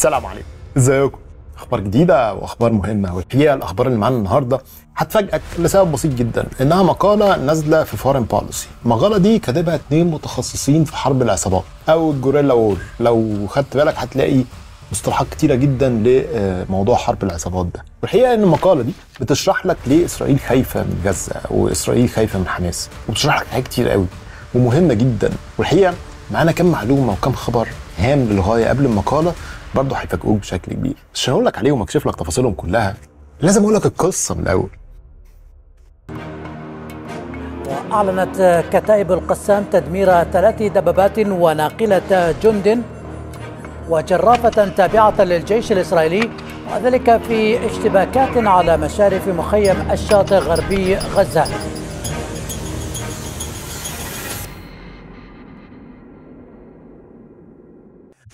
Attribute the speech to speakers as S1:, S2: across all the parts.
S1: السلام عليكم ازيكم اخبار جديده واخبار مهمه والحقيقه الاخبار اللي معانا النهارده هتفاجئك لسبب بسيط جدا انها مقاله نازله في فورن بوليسي المقاله دي كاتبها اتنين متخصصين في حرب العصابات او الجوريلا وول لو خدت بالك هتلاقي مصطلحات كتيره جدا لموضوع حرب العصابات ده والحقيقه ان المقاله دي بتشرح لك ليه اسرائيل خايفه من غزه واسرائيل خايفه من حماس وبتشرح لك حاجات كتير قوي ومهمه جدا والحقيقه معانا كم معلومه وكم خبر هام للغايه قبل المقاله برضه هيفاجئوك بشكل كبير مش هقول لك عليهم واكشف لك تفاصيلهم كلها لازم اقول لك القصه من الاول أعلنت كتائب القسام تدمير ثلاث دبابات وناقلة جند وجرافة تابعة للجيش الإسرائيلي وذلك في اشتباكات على مشارف مخيم الشاطئ غربي غزة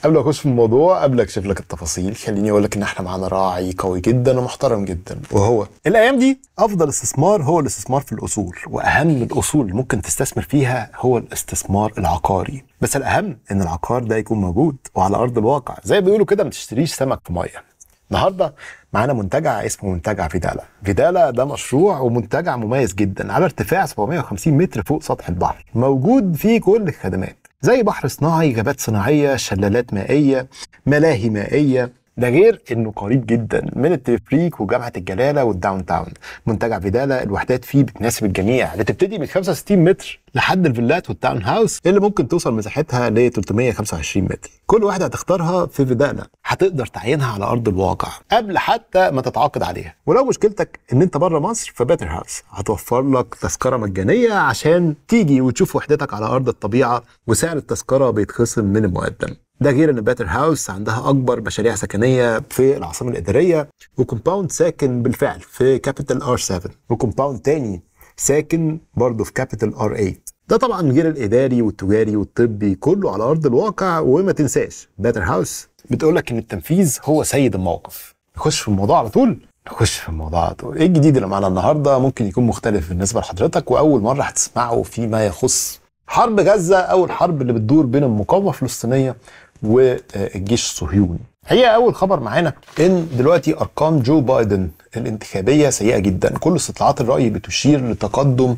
S1: قبل ما اخش في الموضوع قبل اكشف لك التفاصيل خليني اقول لك ان احنا معانا راعي قوي جدا ومحترم جدا وهو الايام دي افضل استثمار هو الاستثمار في الاصول واهم الاصول اللي ممكن تستثمر فيها هو الاستثمار العقاري بس الاهم ان العقار ده يكون موجود وعلى ارض الواقع زي ما بيقولوا كده ما تشتريش سمك في ميه النهارده معانا منتجع اسمه منتجع فيدالا فيدالا ده مشروع ومنتجع مميز جدا على ارتفاع 750 متر فوق سطح البحر موجود فيه كل الخدمات زي بحر صناعي غابات صناعية شلالات مائية ملاهي مائية ده غير انه قريب جدا من التلفريك وجامعه الجلاله والداون تاون منتجع فيدالا الوحدات فيه بتناسب الجميع بتبتدي من 65 متر لحد الفيلات والتاون هاوس اللي ممكن توصل مساحتها ل 325 متر كل واحده هتختارها في فيدالا هتقدر تعينها على ارض الواقع قبل حتى ما تتعاقد عليها ولو مشكلتك ان انت بره مصر فباتر هاوس هتوفر لك تذكره مجانيه عشان تيجي وتشوف وحدتك على ارض الطبيعه وسعر التذكره بيتخصم من المقدم ده غير ان باتر هاوس عندها اكبر مشاريع سكنيه في العاصمه الاداريه وكومباوند ساكن بالفعل في كابيتال ار 7 وكومباوند تاني ساكن برضه في كابيتال ار 8 ده طبعا غير الاداري والتجاري والطبي كله على ارض الواقع وما تنساش باتر هاوس بتقول لك ان التنفيذ هو سيد الموقف نخش في الموضوع على طول نخش في الموضوع على طول ايه الجديد اللي معانا النهارده ممكن يكون مختلف بالنسبه لحضرتك واول مره هتسمعه فيما يخص حرب غزه او الحرب اللي بتدور بين المقاومه الفلسطينيه والجيش الصهيوني هي اول خبر معانا ان دلوقتي ارقام جو بايدن الانتخابيه سيئه جدا كل استطلاعات الراي بتشير لتقدم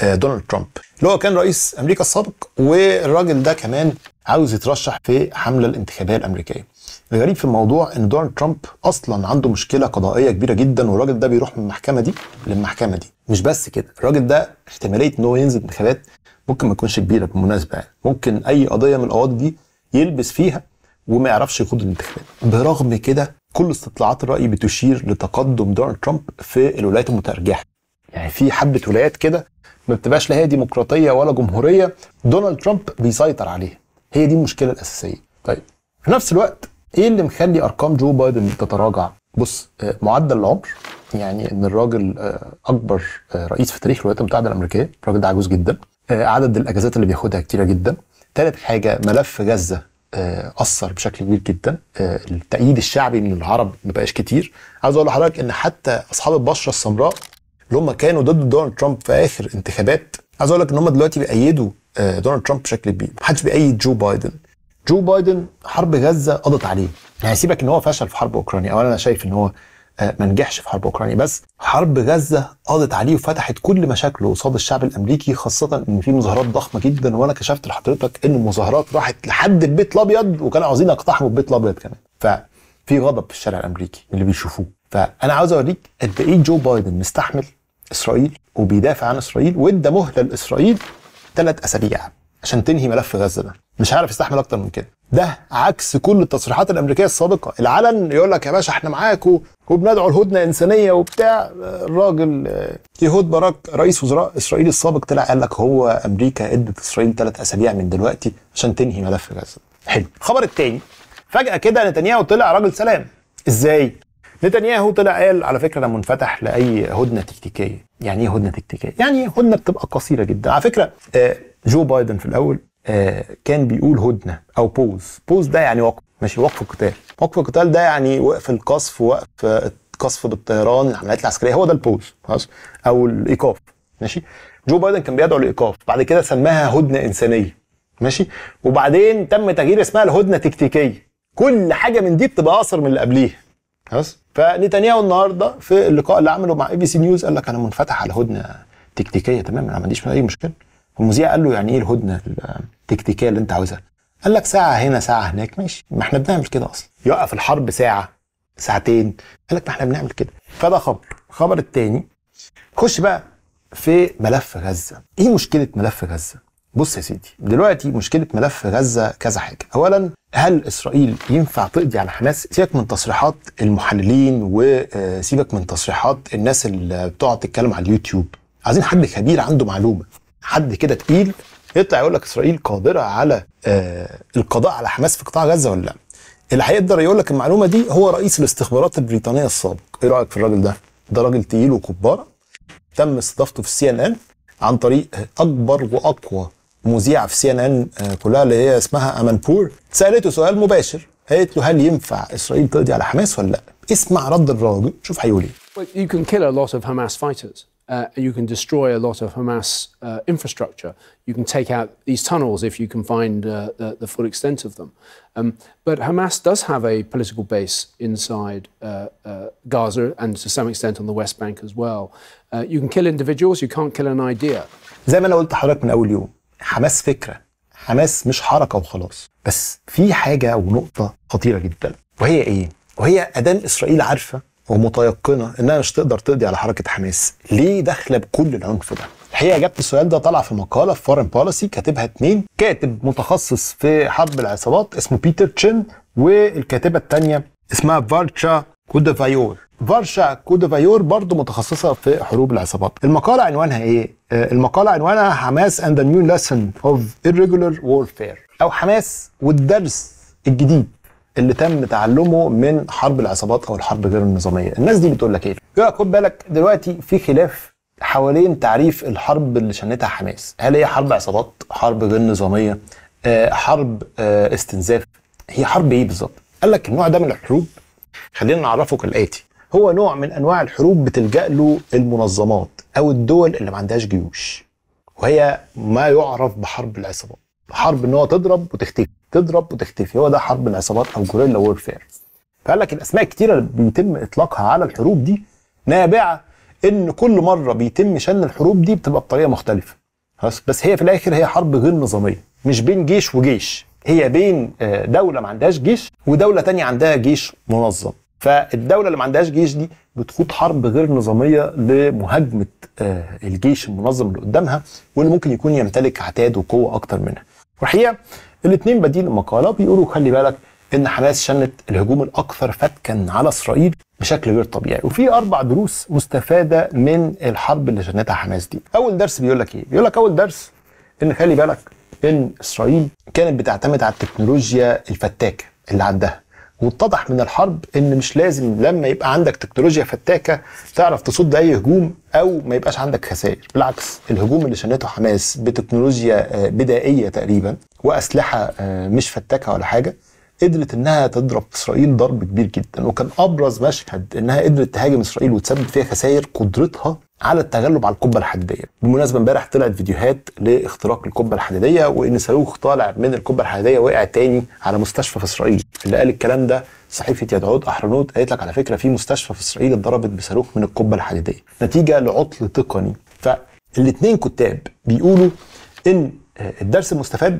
S1: آه، دونالد ترامب اللي هو كان رئيس امريكا السابق والراجل ده كمان عاوز يترشح في حمله الانتخابيه الامريكيه الغريب في الموضوع ان دونالد ترامب اصلا عنده مشكله قضائيه كبيره جدا والراجل ده بيروح من المحكمه دي للمحكمه دي مش بس كده الراجل ده احتماليه ان هو ينزل انتخابات ممكن ما تكونش كبيره بالمناسبه يعني ممكن اي قضيه من القواضي دي يلبس فيها وما يعرفش يخوض الانتخابات برغم كده كل استطلاعات الراي بتشير لتقدم دونالد ترامب في الولايات المترجحه يعني في حبه ولايات كده ما بتبقاش لا هي ديمقراطيه ولا جمهوريه دونالد ترامب بيسيطر عليها هي دي المشكله الاساسيه طيب في نفس الوقت ايه اللي مخلي ارقام جو بايدن تتراجع بص آه، معدل العمر يعني ان الراجل آه، اكبر آه، رئيس في تاريخ الولايات المتحده الامريكيه الراجل ده عجوز جدا عدد الاجازات اللي بياخدها كتيره جدا ثالث حاجه ملف غزه آه، اثر بشكل كبير جدا آه، التأييد الشعبي من العرب ما بقاش كتير عايز اقول لحضرتك ان حتى اصحاب البشره السمراء اللي هم كانوا ضد دونالد ترامب في اخر انتخابات عايز اقول لك ان هم دلوقتي بيأيدوا آه، دونالد ترامب بشكل كبير محدش بيأيد جو بايدن جو بايدن حرب غزه قضت عليه يعني سيبك ان هو فشل في حرب اوكرانيا أولا انا شايف ان هو آه، ما نجحش في حرب اوكرانيا بس حرب غزه قضت عليه وفتحت كل مشاكله قصاد الشعب الامريكي خاصه ان في مظاهرات ضخمه جدا وانا كشفت لحضرتك ان المظاهرات راحت لحد البيت الابيض وكانوا عاوزين يقتحموا البيت الابيض كمان ففي غضب في الشارع الامريكي اللي بيشوفوه فانا عاوز اوريك قد ايه جو بايدن مستحمل اسرائيل وبيدافع عن اسرائيل وادى مهله لاسرائيل ثلاث اسابيع عشان تنهي ملف غزه ده مش عارف يستحمل اكتر من كده ده عكس كل التصريحات الامريكيه السابقه العلن يقول لك يا باشا احنا معاكم وبندعو لهدنه انسانيه وبتاع الراجل آه، يهود باراك رئيس وزراء اسرائيل السابق طلع قال لك هو امريكا ادت اسرائيل ثلاث اسابيع من دلوقتي عشان تنهي ملف غزه حلو الخبر الثاني فجاه كده نتنياهو طلع راجل سلام ازاي نتنياهو طلع قال على فكره انا منفتح لاي هدنه تكتيكيه يعني ايه هدنه تكتيكيه يعني هدنه بتبقى قصيره جدا على فكره آه، جو بايدن في الاول آه، كان بيقول هدنه او بوز بوز ده يعني وقف ماشي وقف القتال وقف القتال ده يعني وقف القصف وقف قصف بالطيران العمليات العسكريه هو ده البوز خلاص او الايقاف ماشي جو بايدن كان بيدعو لايقاف بعد كده سماها هدنه انسانيه ماشي وبعدين تم تغيير اسمها لهدنه تكتيكيه كل حاجه من دي بتبقى اقصر من اللي قبليها خلاص فنتنياهو النهارده في اللقاء اللي عمله مع اي بي سي نيوز قال لك انا منفتح على هدنه تكتيكيه تماما ما عنديش اي مشكله المذيع قال له يعني ايه الهدنه التكتيكيه اللي انت عاوزها قال لك ساعه هنا ساعه هناك ماشي ما احنا بنعمل كده اصلا يوقف الحرب ساعه ساعتين قال لك ما احنا بنعمل كده فده خبر الخبر التاني خش بقى في ملف غزه ايه مشكله ملف غزه بص يا سيدي دلوقتي مشكله ملف غزه كذا حاجه اولا هل اسرائيل ينفع تقضي على حماس سيبك من تصريحات المحللين وسيبك آه، من تصريحات الناس اللي بتقعد تتكلم على اليوتيوب عايزين حد خبير عنده معلومه حد كده تقيل يطلع يقول لك اسرائيل قادره على آه القضاء على حماس في قطاع غزه ولا لا اللي هيقدر يقول لك المعلومه دي هو رئيس الاستخبارات البريطانيه السابق ايه رايك في الراجل ده ده راجل تقيل وكبار تم استضافته في سي ان ان عن طريق اكبر واقوى مذيعه في سي ان ان كلها اللي هي اسمها امان بور سالته سؤال مباشر قالت له هل ينفع اسرائيل تقضي على حماس ولا لا اسمع رد الراجل شوف هيقول ايه uh, you can destroy a lot of Hamas uh, infrastructure. You can take out these tunnels if you can find uh, the, the, full extent of them. Um, but Hamas does have a political base inside uh, uh, Gaza and to some extent on the West Bank as well. Uh, you can kill individuals, you can't kill an idea. زي ما انا قلت لحضرتك من اول يوم حماس فكره حماس مش حركه وخلاص بس في حاجه ونقطه خطيره جدا وهي ايه وهي ادام اسرائيل عارفه ومتيقنه انها مش تقدر تقضي على حركه حماس ليه داخله بكل العنف ده الحقيقه اجابه السؤال ده طالعه في مقاله في فورن بوليسي كاتبها اتنين كاتب متخصص في حرب العصابات اسمه بيتر تشين والكاتبه الثانيه اسمها فارشا كودافايور فارشا كودافايور برضه متخصصة في حروب العصابات المقالة عنوانها ايه؟ آه، المقالة عنوانها حماس اند ذا نيو ليسن اوف irregular وورفير أو حماس والدرس الجديد اللي تم تعلمه من حرب العصابات او الحرب غير النظاميه الناس دي بتقول لك ايه يبقى خد بالك دلوقتي في خلاف حوالين تعريف الحرب اللي شنتها حماس هل هي حرب عصابات حرب غير نظاميه آه حرب آه استنزاف هي حرب ايه بالظبط قال لك النوع ده من الحروب خلينا نعرفه كالاتي هو نوع من انواع الحروب بتلجا له المنظمات او الدول اللي ما عندهاش جيوش وهي ما يعرف بحرب العصابات حرب ان هو تضرب وتختفي تضرب وتختفي هو ده حرب العصابات او جوريلا وورفير فقال لك الاسماء الكتيره اللي بيتم اطلاقها على الحروب دي نابعه ان كل مره بيتم شن الحروب دي بتبقى بطريقه مختلفه بس هي في الاخر هي حرب غير نظاميه مش بين جيش وجيش هي بين آه، دوله ما عندهاش جيش ودوله تانية عندها جيش منظم فالدوله اللي ما عندهاش جيش دي بتخوض حرب غير نظاميه لمهاجمه آه، الجيش المنظم اللي قدامها واللي ممكن يكون يمتلك عتاد وقوه اكتر منها والحقيقه الاثنين بديل المقاله بيقولوا خلي بالك ان حماس شنت الهجوم الاكثر فتكا على اسرائيل بشكل غير طبيعي وفي اربع دروس مستفاده من الحرب اللي شنتها حماس دي اول درس بيقول لك ايه بيقول لك اول درس ان خلي بالك ان اسرائيل كانت بتعتمد على التكنولوجيا الفتاكه اللي عندها واتضح من الحرب ان مش لازم لما يبقى عندك تكنولوجيا فتاكه تعرف تصد اي هجوم او ما يبقاش عندك خسائر بالعكس الهجوم اللي شنته حماس بتكنولوجيا آه، بدائيه تقريبا واسلحه آه، مش فتاكه ولا حاجه قدرت انها تضرب اسرائيل ضرب كبير جدا وكان ابرز مشهد انها قدرت تهاجم اسرائيل وتسبب فيها خسائر قدرتها على التغلب على القبه الحديديه بالمناسبه امبارح طلعت فيديوهات لاختراق القبه الحديديه وان صاروخ طالع من القبه الحديديه وقع تاني على مستشفى في اسرائيل اللي قال الكلام ده صحيفه يدعود احرنوت قالت لك على فكره في مستشفى في اسرائيل اتضربت بصاروخ من القبه الحديديه نتيجه لعطل تقني فالاثنين كتاب بيقولوا ان الدرس المستفاد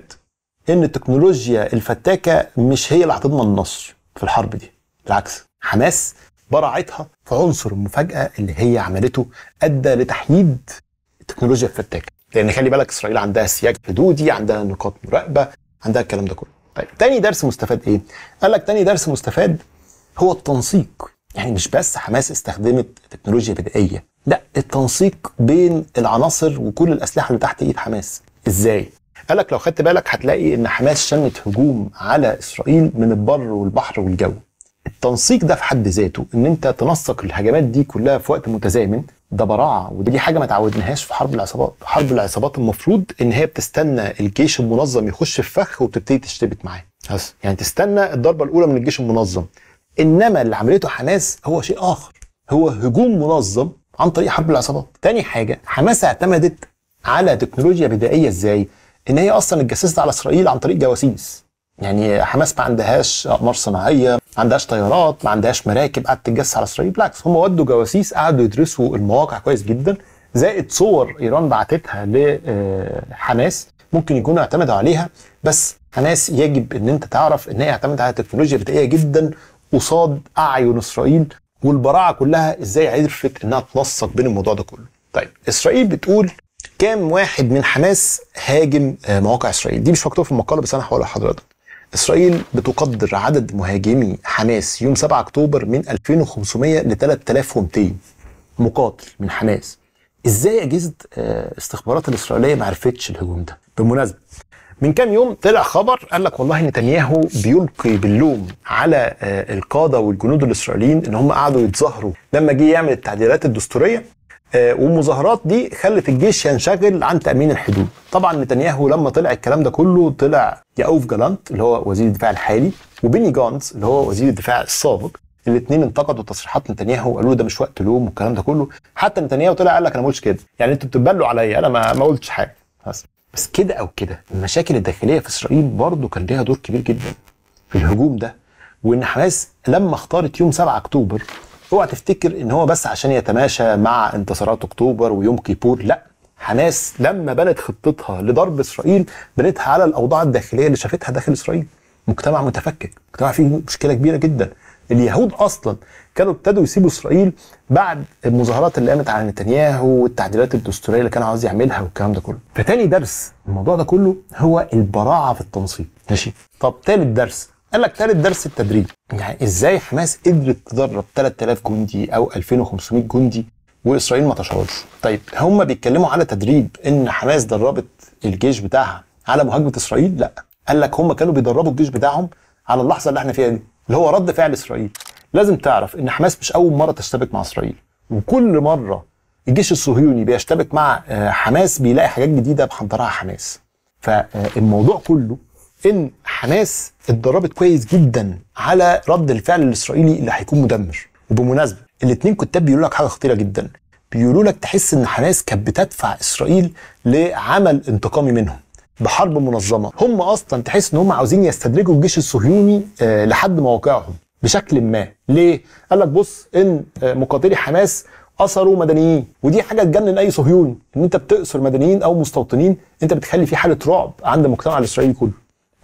S1: ان التكنولوجيا الفتاكه مش هي اللي هتضمن النصر في الحرب دي بالعكس حماس براعتها في عنصر المفاجاه اللي هي عملته ادى لتحييد التكنولوجيا الفتاكه لان خلي بالك اسرائيل عندها سياج حدودي عندها نقاط مراقبه عندها الكلام ده كله طيب تاني درس مستفاد ايه قال لك تاني درس مستفاد هو التنسيق يعني مش بس حماس استخدمت تكنولوجيا بدائيه لا التنسيق بين العناصر وكل الاسلحه اللي تحت ايد حماس ازاي قال لك لو خدت بالك هتلاقي ان حماس شنت هجوم على اسرائيل من البر والبحر والجو التنسيق ده في حد ذاته ان انت تنسق الهجمات دي كلها في وقت متزامن ده براعه ودي حاجه ما تعودناهاش في حرب العصابات حرب العصابات المفروض ان هي بتستنى الجيش المنظم يخش في فخ وبتبتدي تشتبك معاه يعني تستنى الضربه الاولى من الجيش المنظم انما اللي عملته حماس هو شيء اخر هو هجوم منظم عن طريق حرب العصابات تاني حاجه حماس اعتمدت على تكنولوجيا بدائيه ازاي ان هي اصلا اتجسست على اسرائيل عن طريق جواسيس يعني حماس ما عندهاش اقمار صناعيه ما عندهاش طيارات ما عندهاش مراكب قعدت تتجسس على اسرائيل بالعكس هم ودوا جواسيس قعدوا يدرسوا المواقع كويس جدا زائد صور ايران بعتتها لحماس آه، ممكن يكونوا اعتمدوا عليها بس حماس يجب ان انت تعرف ان هي اعتمدت على تكنولوجيا بدائيه جدا قصاد اعين اسرائيل والبراعه كلها ازاي عرفت انها تنسق بين الموضوع ده كله. طيب اسرائيل بتقول كام واحد من حماس هاجم آه، مواقع اسرائيل؟ دي مش مكتوبه في المقاله بس انا هقولها لحضرتك. إسرائيل بتقدر عدد مهاجمي حماس يوم 7 أكتوبر من 2500 ل 3200 مقاتل من حماس ازاي اجهزه آه، استخبارات الاسرائيليه ما عرفتش الهجوم ده بالمناسبه من كام يوم طلع خبر قال لك والله نتنياهو بيلقي باللوم على آه، القاده والجنود الاسرائيليين ان هم قعدوا يتظاهروا لما جه يعمل التعديلات الدستوريه آه، والمظاهرات دي خلت الجيش ينشغل عن تامين الحدود طبعا نتنياهو لما طلع الكلام ده كله طلع ياوف جالانت اللي هو وزير الدفاع الحالي وبيني جانز اللي هو وزير الدفاع السابق الاثنين انتقدوا تصريحات نتنياهو وقالوا ده مش وقت لوم والكلام ده كله حتى نتنياهو طلع قال لك انا ما قلتش كده يعني انتوا بتتبلوا عليا انا ما, ما قلتش حاجه بس بس كده او كده المشاكل الداخليه في اسرائيل برضه كان ليها دور كبير جدا في الهجوم ده وان حماس لما اختارت يوم 7 اكتوبر اوعى تفتكر ان هو بس عشان يتماشى مع انتصارات اكتوبر ويوم كيبور لا حماس لما بنت خطتها لضرب اسرائيل بنتها على الاوضاع الداخليه اللي شافتها داخل اسرائيل مجتمع متفكك مجتمع فيه مشكله كبيره جدا اليهود اصلا كانوا ابتدوا يسيبوا اسرائيل بعد المظاهرات اللي قامت على نتنياهو والتعديلات الدستوريه اللي كان عاوز يعملها والكلام ده كله فتاني درس الموضوع ده كله هو البراعه في التنصيب ماشي طب تالت درس قال لك ثالث درس التدريب يعني ازاي حماس قدرت تدرب 3000 جندي او 2500 جندي واسرائيل ما تشاورش طيب هم بيتكلموا على تدريب ان حماس دربت الجيش بتاعها على مهاجمه اسرائيل لا قال لك هم كانوا بيدربوا الجيش بتاعهم على اللحظه اللي احنا فيها دي اللي هو رد فعل اسرائيل لازم تعرف ان حماس مش اول مره تشتبك مع اسرائيل وكل مره الجيش الصهيوني بيشتبك مع آه، حماس بيلاقي حاجات جديده بحضرها حماس فالموضوع كله ان حماس اتدربت كويس جدا على رد الفعل الاسرائيلي اللي هيكون مدمر وبمناسبه الاثنين كتاب بيقولوا لك حاجه خطيره جدا بيقولوا لك تحس ان حماس كانت بتدفع اسرائيل لعمل انتقامي منهم بحرب منظمه هم اصلا تحس ان هم عاوزين يستدرجوا الجيش الصهيوني آه، لحد مواقعهم بشكل ما ليه قال لك بص ان آه، مقاتلي حماس اثروا مدنيين ودي حاجه تجنن اي صهيوني ان انت بتاثر مدنيين او مستوطنين انت بتخلي في حاله رعب عند المجتمع الاسرائيلي كله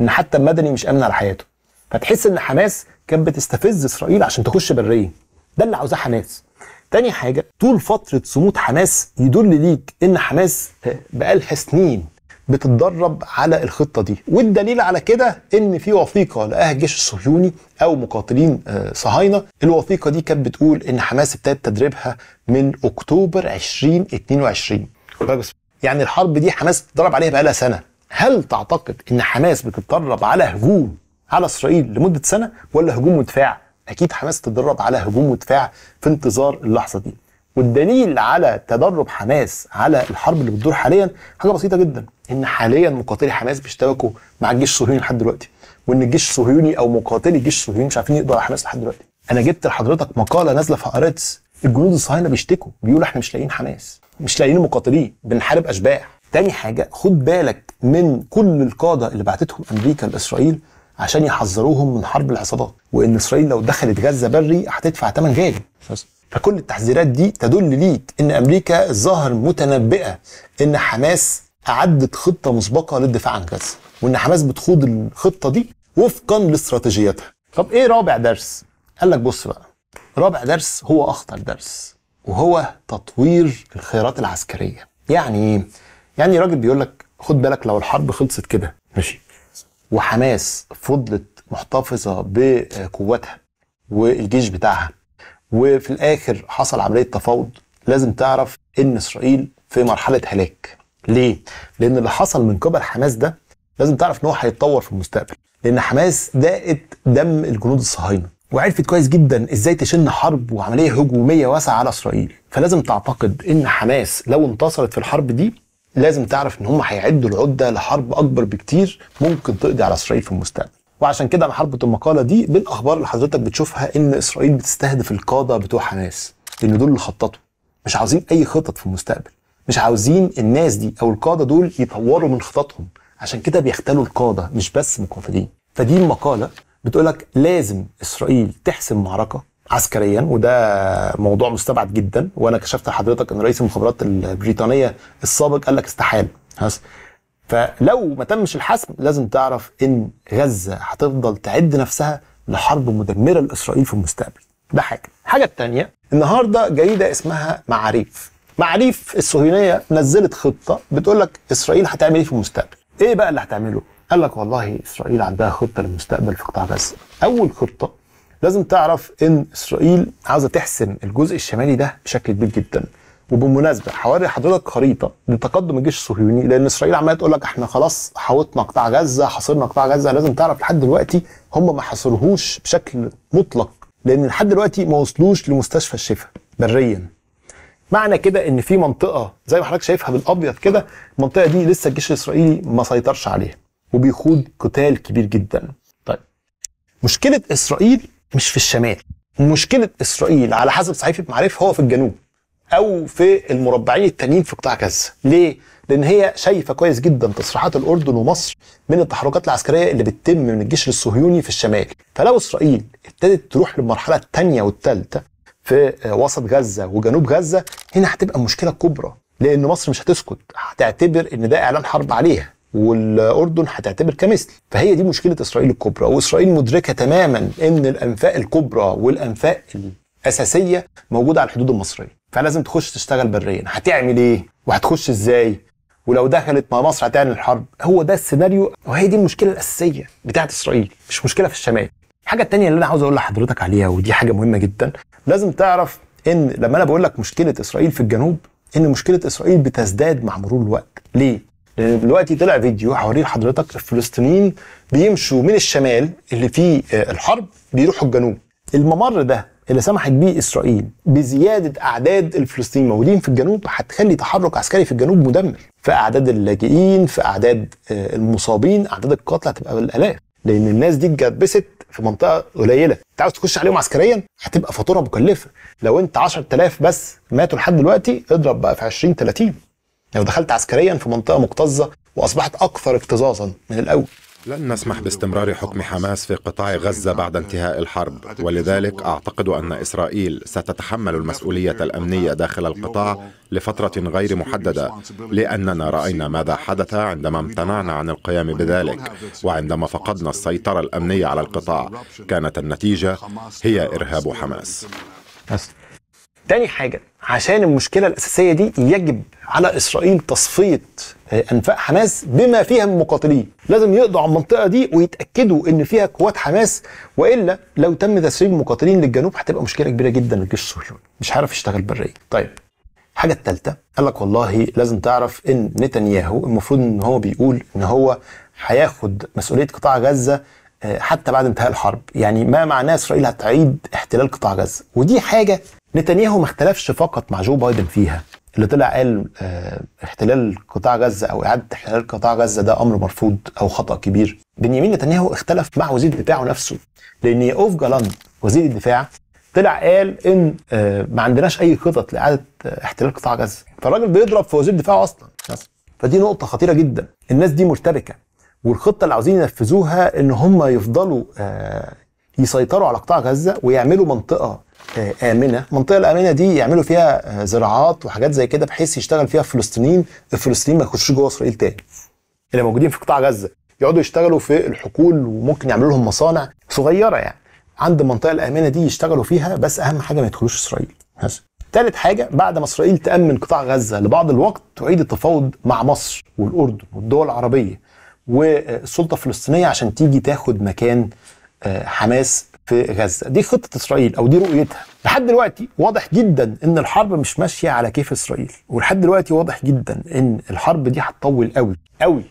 S1: ان حتى المدني مش امن على حياته فتحس ان حماس كانت بتستفز اسرائيل عشان تخش بريه ده اللي عاوزاه حماس تاني حاجة طول فترة صمود حماس يدل ليك ان حماس بقالها سنين بتتدرب على الخطة دي والدليل على كده ان في وثيقة لقاها الجيش الصهيوني او مقاتلين آه، صهاينة الوثيقة دي كانت بتقول ان حماس ابتدت تدريبها من اكتوبر 2022 طيب يعني الحرب دي حماس بتتدرب عليها بقالها سنة هل تعتقد ان حماس بتتدرب على هجوم على اسرائيل لمده سنه ولا هجوم ودفاع؟ اكيد حماس تتدرب على هجوم ودفاع في انتظار اللحظه دي. والدليل على تدرب حماس على الحرب اللي بتدور حاليا حاجه بسيطه جدا ان حاليا مقاتلي حماس بيشتبكوا مع الجيش الصهيوني لحد دلوقتي وان الجيش الصهيوني او مقاتلي الجيش الصهيوني مش عارفين يقضوا على حماس لحد دلوقتي. انا جبت لحضرتك مقاله نازله في هارتس الجنود الصهاينه بيشتكوا بيقولوا احنا مش لاقيين حماس مش لاقيين مقاتلين بنحارب اشباح تاني حاجه خد بالك من كل القاده اللي بعتتهم امريكا لاسرائيل عشان يحذروهم من حرب العصابات وان اسرائيل لو دخلت غزه بري هتدفع ثمن غالي فكل التحذيرات دي تدل ليك ان امريكا الظاهر متنبئه ان حماس اعدت خطه مسبقه للدفاع عن غزه وان حماس بتخوض الخطه دي وفقا لاستراتيجيتها طب ايه رابع درس قال لك بص بقى رابع درس هو اخطر درس وهو تطوير الخيارات العسكريه يعني ايه يعني راجل بيقول لك خد بالك لو الحرب خلصت كده ماشي وحماس فضلت محتفظه بقوتها والجيش بتاعها وفي الاخر حصل عمليه تفاوض لازم تعرف ان اسرائيل في مرحله هلاك ليه لان اللي حصل من قبل حماس ده لازم تعرف ان هو هيتطور في المستقبل لان حماس داقت دم الجنود الصهاينه وعرفت كويس جدا ازاي تشن حرب وعمليه هجوميه واسعه على اسرائيل فلازم تعتقد ان حماس لو انتصرت في الحرب دي لازم تعرف ان هم هيعدوا العده لحرب اكبر بكتير ممكن تقضي على اسرائيل في المستقبل وعشان كده انا حربط المقاله دي بالاخبار اللي حضرتك بتشوفها ان اسرائيل بتستهدف القاده بتوع حماس لان دول اللي خططوا مش عاوزين اي خطط في المستقبل مش عاوزين الناس دي او القاده دول يطوروا من خططهم عشان كده بيختلوا القاده مش بس مقاتلين فدي المقاله بتقولك لازم اسرائيل تحسم معركه عسكريا وده موضوع مستبعد جدا وانا كشفت لحضرتك ان رئيس المخابرات البريطانيه السابق قال لك استحاله فلو ما تمش الحسم لازم تعرف ان غزه هتفضل تعد نفسها لحرب مدمره لاسرائيل في المستقبل ده حاجه الحاجه الثانيه النهارده جريده اسمها معاريف معاريف الصهيونيه نزلت خطه بتقول لك اسرائيل هتعمل ايه في المستقبل ايه بقى اللي هتعمله قال لك والله اسرائيل عندها خطه للمستقبل في قطاع غزه اول خطه لازم تعرف ان اسرائيل عاوزه تحسم الجزء الشمالي ده بشكل كبير جدا وبالمناسبه حوالي حضرتك خريطه لتقدم الجيش الصهيوني لان اسرائيل عماله تقول لك احنا خلاص حوطنا قطاع غزه حاصرنا قطاع غزه لازم تعرف لحد دلوقتي هم ما حاصروهوش بشكل مطلق لان لحد دلوقتي ما وصلوش لمستشفى الشفاء بريا معنى كده ان في منطقه زي ما حضرتك شايفها بالابيض كده المنطقه دي لسه الجيش الاسرائيلي ما سيطرش عليها وبيخوض قتال كبير جدا طيب مشكله اسرائيل مش في الشمال مشكله اسرائيل على حسب صحيفه معرفه هو في الجنوب او في المربعين التانيين في قطاع غزه ليه لان هي شايفه كويس جدا تصريحات الاردن ومصر من التحركات العسكريه اللي بتتم من الجيش الصهيوني في الشمال فلو اسرائيل ابتدت تروح للمرحله التانية والتالتة في وسط غزه وجنوب غزه هنا هتبقى المشكله الكبرى لان مصر مش هتسكت هتعتبر ان ده اعلان حرب عليها والاردن هتعتبر كمثل فهي دي مشكله اسرائيل الكبرى واسرائيل مدركه تماما ان الانفاق الكبرى والانفاق الاساسيه موجوده على الحدود المصريه فلازم تخش تشتغل بريا هتعمل ايه وهتخش ازاي ولو دخلت مع مصر هتعمل الحرب هو ده السيناريو وهي دي المشكله الاساسيه بتاعه اسرائيل مش مشكله في الشمال الحاجه الثانيه اللي انا عاوز اقول لحضرتك عليها ودي حاجه مهمه جدا لازم تعرف ان لما انا بقول لك مشكله اسرائيل في الجنوب ان مشكله اسرائيل بتزداد مع مرور الوقت ليه دلوقتي طلع فيديو هوريه لحضرتك الفلسطينيين بيمشوا من الشمال اللي فيه آه، الحرب بيروحوا الجنوب الممر ده اللي سمحت بيه اسرائيل بزياده اعداد الفلسطينيين الموجودين في الجنوب هتخلي تحرك عسكري في الجنوب مدمر في اعداد اللاجئين في اعداد آه، المصابين اعداد القتلى هتبقى بالالاف لان الناس دي اتجبست في منطقه قليله انت عاوز تخش عليهم عسكريا هتبقى فاتوره مكلفه لو انت 10000 بس ماتوا لحد دلوقتي اضرب بقى في 20 30 لو يعني دخلت عسكريا في منطقة مكتظة وأصبحت أكثر اكتظاظا من الأول لن نسمح باستمرار حكم حماس في قطاع غزة بعد انتهاء الحرب ولذلك أعتقد أن إسرائيل ستتحمل المسؤولية الأمنية داخل القطاع لفترة غير محددة لأننا رأينا ماذا حدث عندما امتنعنا عن القيام بذلك وعندما فقدنا السيطرة الأمنية على القطاع كانت النتيجة هي إرهاب حماس تاني حاجه عشان المشكله الاساسيه دي يجب على اسرائيل تصفيه آه، انفاق حماس بما فيها من مقاتلين لازم يقضوا على المنطقه دي ويتاكدوا ان فيها قوات حماس والا لو تم تسريب مقاتلين للجنوب هتبقى مشكله كبيره جدا للجيش الصهيوني مش هيعرف يشتغل بريه طيب الحاجه التالتة قال لك والله لازم تعرف ان نتنياهو المفروض ان هو بيقول ان هو هياخد مسؤوليه قطاع غزه آه، حتى بعد انتهاء الحرب يعني ما معناه اسرائيل هتعيد احتلال قطاع غزه ودي حاجه نتنياهو ما اختلفش فقط مع جو بايدن فيها اللي طلع قال آه، احتلال قطاع غزه او اعاده احتلال قطاع غزه ده امر مرفوض او خطا كبير بنيامين نتنياهو اختلف مع وزير دفاعه نفسه لان اوف جالان وزير الدفاع طلع قال ان آه، ما عندناش اي خطط لاعاده احتلال قطاع غزه فالراجل بيضرب في وزير دفاعه اصلا فدي نقطه خطيره جدا الناس دي مرتبكه والخطه اللي عاوزين ينفذوها ان هم يفضلوا آه، يسيطروا على قطاع غزه ويعملوا منطقه آه، امنه المنطقه الامنه دي يعملوا فيها آه، زراعات وحاجات زي كده بحيث يشتغل فيها فلسطينيين الفلسطينيين ما يخشوش جوه اسرائيل تاني اللي موجودين في قطاع غزه يقعدوا يشتغلوا في الحقول وممكن يعملوا لهم مصانع صغيره يعني عند المنطقه الامنه دي يشتغلوا فيها بس اهم حاجه ما يدخلوش اسرائيل ثالث حاجة بعد ما إسرائيل تأمن قطاع غزة لبعض الوقت تعيد التفاوض مع مصر والأردن والدول العربية والسلطة الفلسطينية عشان تيجي تاخد مكان آه، حماس في غزه دي خطه اسرائيل او دي رؤيتها لحد دلوقتي واضح جدا ان الحرب مش ماشيه على كيف اسرائيل ولحد دلوقتي واضح جدا ان الحرب دي هتطول قوي قوي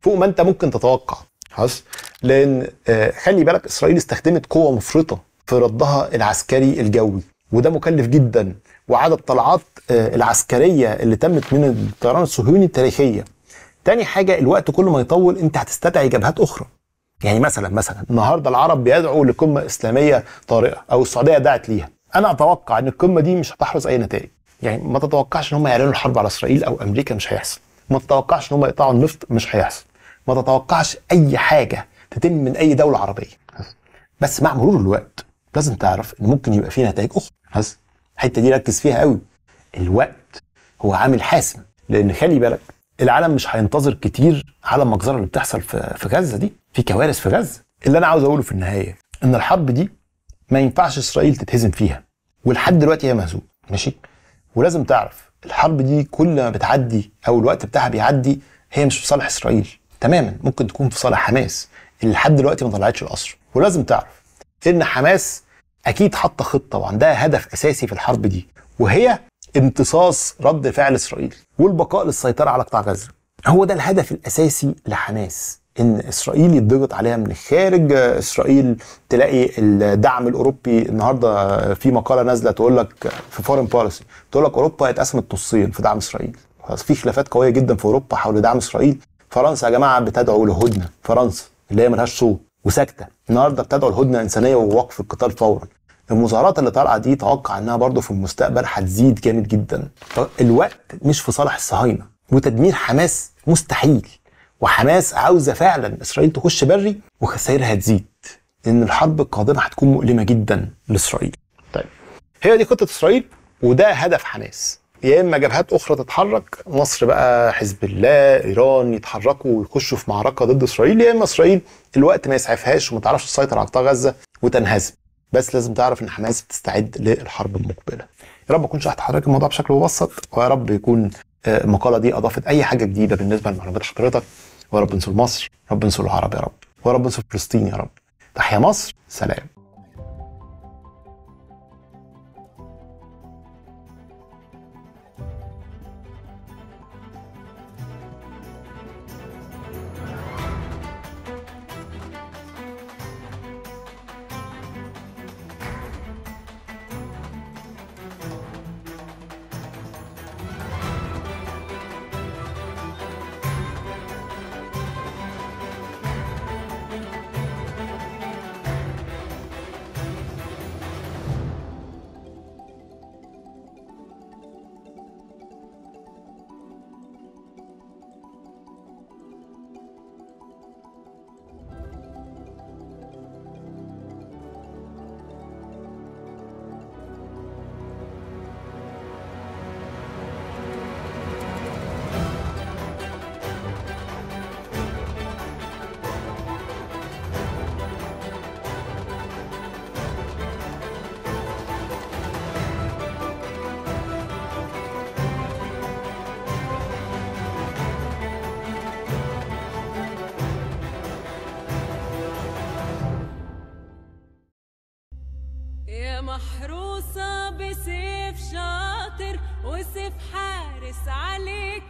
S1: فوق ما انت ممكن تتوقع خلاص لان آه، خلي بالك اسرائيل استخدمت قوه مفرطه في ردها العسكري الجوي وده مكلف جدا وعدد طلعات آه، العسكريه اللي تمت من الطيران الصهيوني التاريخيه تاني حاجه الوقت كل ما يطول انت هتستدعي جبهات اخرى يعني مثلا مثلا النهارده العرب بيدعوا لقمه اسلاميه طارئه او السعوديه دعت ليها انا اتوقع ان القمه دي مش هتحرز اي نتائج يعني ما تتوقعش ان هم يعلنوا الحرب على اسرائيل او امريكا مش هيحصل ما تتوقعش ان هم يقطعوا النفط مش هيحصل ما تتوقعش اي حاجه تتم من اي دوله عربيه بس مع مرور الوقت لازم تعرف ان ممكن يبقى في نتائج اخرى بس الحته دي ركز فيها قوي الوقت هو عامل حاسم لان خلي بالك العالم مش هينتظر كتير على المجزره اللي بتحصل في في غزه دي في كوارث في غزه اللي انا عاوز اقوله في النهايه ان الحرب دي ما ينفعش اسرائيل تتهزم فيها ولحد دلوقتي هي مهزومه ماشي ولازم تعرف الحرب دي كل ما بتعدي او الوقت بتاعها بيعدي هي مش في صالح اسرائيل تماما ممكن تكون في صالح حماس اللي لحد دلوقتي ما طلعتش القصر ولازم تعرف ان حماس اكيد حاطه خطه وعندها هدف اساسي في الحرب دي وهي امتصاص رد فعل اسرائيل والبقاء للسيطره على قطاع غزه هو ده الهدف الاساسي لحماس ان اسرائيل يتضغط عليها من الخارج اسرائيل تلاقي الدعم الاوروبي النهارده في مقاله نازله تقول لك في فورن بوليسي تقول لك اوروبا اتقسمت نصين في دعم اسرائيل في خلافات قويه جدا في اوروبا حول دعم اسرائيل فرنسا يا جماعه بتدعو لهدنه فرنسا اللي هي ملهاش صوت وساكته النهارده بتدعو لهدنه انسانيه ووقف القتال فورا المظاهرات اللي طالعه دي توقع انها برضه في المستقبل هتزيد جامد جدا الوقت مش في صالح الصهاينه وتدمير حماس مستحيل وحماس عاوزه فعلا اسرائيل تخش بري وخسائرها تزيد لان الحرب القادمه هتكون مؤلمه جدا لاسرائيل. طيب هي دي خطه اسرائيل وده هدف حماس يا اما جبهات اخرى تتحرك مصر بقى حزب الله ايران يتحركوا ويخشوا في معركه ضد اسرائيل يا اما اسرائيل الوقت ما يسعفهاش وما تعرفش تسيطر على قطاع غزه وتنهزم بس لازم تعرف ان حماس بتستعد للحرب المقبله. يا رب اكون شرحت حضرتك الموضوع بشكل مبسط ويا رب يكون المقاله دي اضافت اي حاجه جديده بالنسبه لمعلومات حضرتك ورب انصر مصر رب انصر العرب يا رب ورب انصر فلسطين يا رب تحيا مصر سلام مهروسة بسيف شاطر وسيف حارس عليك